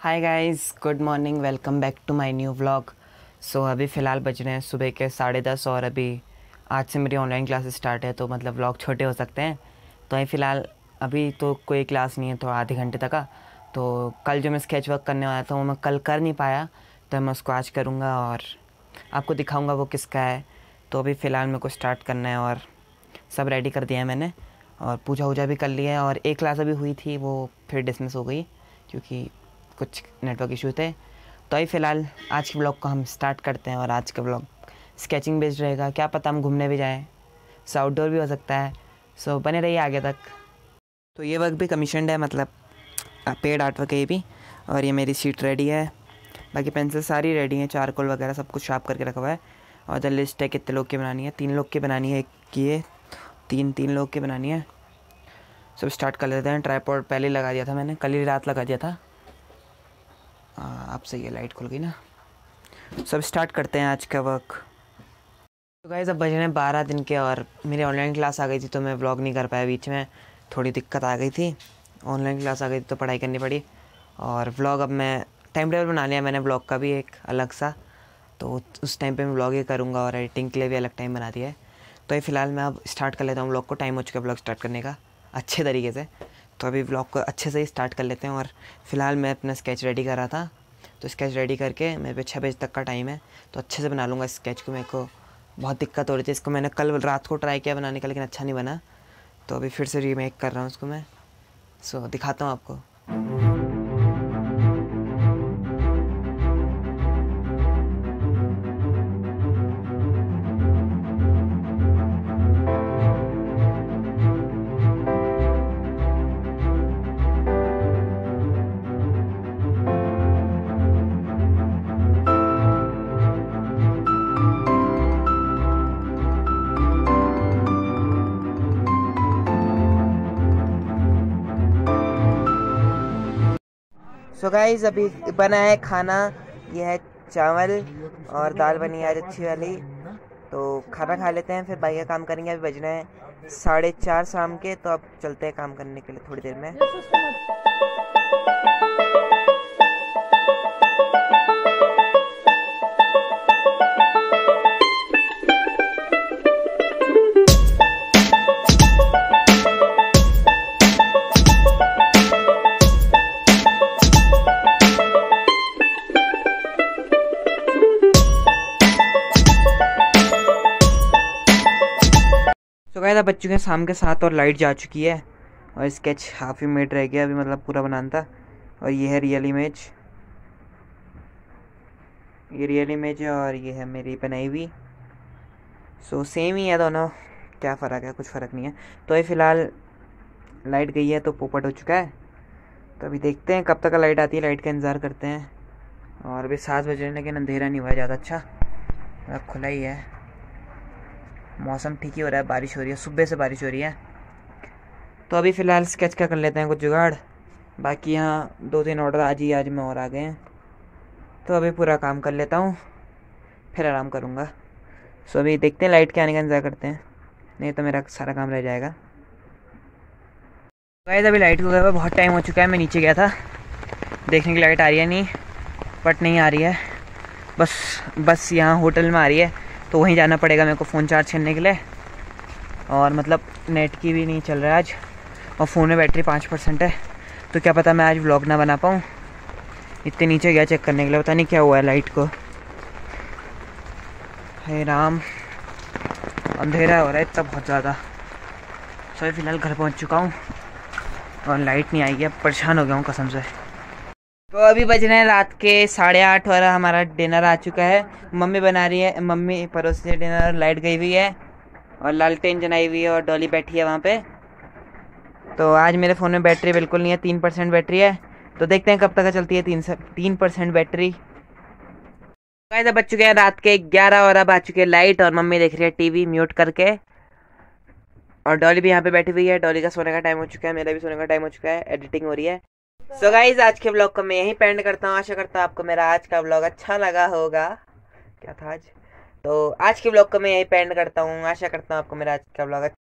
hi guys good morning welcome back to my new vlog so अभी फ़िलहाल बज रहे हैं सुबह के साढ़े दस और अभी आज से मेरी ऑनलाइन क्लासेस स्टार्ट है तो मतलब व्लॉग छोटे हो सकते हैं तो अभी फ़िलहाल अभी तो कोई क्लास नहीं है थोड़ा तो आधे घंटे तक का तो कल जो मैं स्केच वर्क करने वाला था वो मैं कल कर नहीं पाया तो मैं उसको आज करूँगा और आपको दिखाऊँगा वो किसका है तो अभी फ़िलहाल मेरे को स्टार्ट करना है और सब रेडी कर दिया है मैंने और पूजा वूजा भी कर लिया है और एक क्लास अभी हुई थी वो फिर डिसमिस हो गई क्योंकि कुछ नेटवर्क इशू थे तो अभी फ़िलहाल आज के ब्लॉग को हम स्टार्ट करते हैं और आज का ब्लॉग स्केचिंग बेस्ड रहेगा क्या पता हम घूमने भी जाएँ सो आउटडोर भी हो सकता है सो बने रहिए आगे तक तो ये वर्क भी कमीशनड है मतलब पेड आर्ट वर्क ये भी और ये मेरी सीट रेडी है बाकी पेंसिल सारी रेडी हैं चारकोल वगैरह सब कुछ शार्प करके रखा हुआ है और द लिस्ट है कितने लोग की बनानी है तीन लोग की बनानी है एक ये तीन तीन लोग की बनानी है सब स्टार्ट कर लेते हैं ट्राईपोर्ट पहले लगा दिया था मैंने कल ही रात लगा दिया था आप हाँ, सही है लाइट खुल गई ना सब स्टार्ट करते हैं आज का वर्क तो गाइज़ अब बजे हैं बारह दिन के और मेरी ऑनलाइन क्लास आ गई थी तो मैं व्लॉग नहीं कर पाया बीच में थोड़ी दिक्कत आ गई थी ऑनलाइन क्लास आ गई थी तो पढ़ाई करनी पड़ी और व्लॉग अब मैं टाइम टेबल बना लिया मैंने ब्लॉग का भी एक अलग सा तो उस टाइम पे मैं ब्लॉग ही करूँगा और एडिटिंग के लिए भी अलग टाइम बना दिया है तो ये फ़िलहाल मैं अब स्टार्ट कर लेता हूँ ब्लॉग को टाइम हो चुका है ब्लॉग स्टार्ट करने का अच्छे तरीके से तो अभी ब्लॉग को अच्छे से ही स्टार्ट कर लेते हैं और फिलहाल मैं अपना स्केच रेडी कर रहा था तो स्केच रेडी करके मेरे पे छः बजे तक का टाइम है तो अच्छे से बना लूँगा स्केच को मेरे को बहुत दिक्कत हो रही थी इसको मैंने कल रात को ट्राई किया बनाने का लेकिन अच्छा नहीं बना तो अभी फिर से रीमेक कर रहा हूँ उसको मैं सो दिखाता हूँ आपको सो गाइज अभी बना है खाना ये है चावल और दाल बनी आज अच्छी वाली तो खाना खा लेते हैं फिर बाकी का काम करेंगे अभी बजना है साढ़े चार शाम के तो अब चलते हैं काम करने के लिए थोड़ी देर में बच बच्चों के शाम के साथ और लाइट जा चुकी है और स्केच हाफ ही मेड रह गया अभी मतलब पूरा बनाना था और ये है रियल इमेज ये रियल इमेज है और ये है मेरी बनाई हुई सो सेम ही है दोनों क्या फ़र्क है कुछ फ़र्क नहीं है तो ये फ़िलहाल लाइट गई है तो पोपट हो चुका है तो अभी देखते हैं कब तक लाइट आती है लाइट का इंतज़ार करते हैं और अभी सात बजे लेकिन अंधेरा नहीं हुआ ज़्यादा अच्छा खुला ही है मौसम ठीक ही हो रहा है बारिश हो रही है सुबह से बारिश हो रही है तो अभी फ़िलहाल स्केच का कर लेते हैं कुछ जुगाड़ बाकी यहाँ दो तीन ऑर्डर आज ही आज में और आ गए हैं तो अभी पूरा काम कर लेता हूँ फिर आराम करूँगा सो अभी देखते हैं लाइट के आने का इंतज़ार करते हैं नहीं तो मेरा सारा काम रह जाएगा गाइस अभी लाइट को गए बहुत टाइम हो चुका है मैं नीचे गया था देखने की लाइट आ रही है नहीं बट नहीं आ रही है बस बस यहाँ होटल में आ रही है तो वहीं जाना पड़ेगा मेरे को फ़ोन चार्ज करने के लिए और मतलब नेट की भी नहीं चल रहा है आज और फ़ोन में बैटरी पाँच परसेंट है तो क्या पता मैं आज व्लॉग ना बना पाऊँ इतने नीचे गया चेक करने के लिए पता नहीं क्या हुआ है लाइट को है राम अंधेरा हो रहा है इतना बहुत ज़्यादा सो फिलहाल घर पहुँच चुका हूँ और लाइट नहीं आई है परेशान हो गया हूँ कसम से तो अभी बज रहे हैं रात के साढ़े आठ और हमारा डिनर आ चुका है मम्मी बना रही है मम्मी पड़ोस से डिनर लाइट गई हुई है और लालटेन जनाई हुई है और डॉली बैठी है वहाँ पे तो आज मेरे फ़ोन में बैटरी बिल्कुल नहीं है तीन परसेंट बैटरी है तो देखते हैं कब तक चलती है तीन से तीन परसेंट बैटरी कैसे बज चुके हैं रात के ग्यारह और अब आ चुके हैं लाइट और मम्मी देख रही है वी म्यूट करके और डॉली भी यहाँ पर बैठी हुई है डॉली का सोने का टाइम हो चुका है मेरा भी सोने का टाइम हो चुका है एडिटिंग हो रही है सो so गाइज आज के ब्लॉग को मैं यहीं पेंड करता हूँ आशा करता हूँ आपको मेरा आज का ब्लॉग अच्छा लगा होगा क्या था आज तो आज के ब्लॉग को मैं यहीं पेंड करता हूँ आशा करता हूँ आपको मेरा आज का ब्लॉग अच्छा